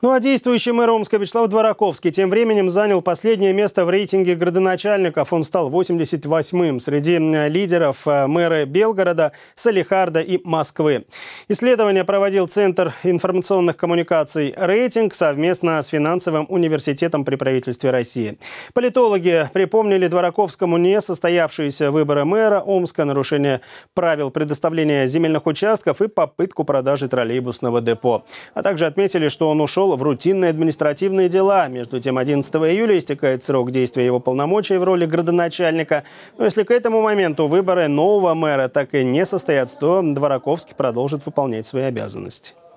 Ну а действующий мэр Омска Вячеслав Двораковский тем временем занял последнее место в рейтинге градоначальников. Он стал 88-м среди лидеров э, мэры Белгорода, Салихарда и Москвы. Исследование проводил Центр информационных коммуникаций «Рейтинг» совместно с Финансовым университетом при правительстве России. Политологи припомнили Двораковскому несостоявшиеся выборы мэра Омска, нарушение правил предоставления земельных участков и попытку продажи троллейбусного депо. А также отметили, что он ушел перешел в рутинные административные дела. Между тем, 11 июля истекает срок действия его полномочий в роли градоначальника. Но если к этому моменту выборы нового мэра так и не состоятся, то Двораковский продолжит выполнять свои обязанности.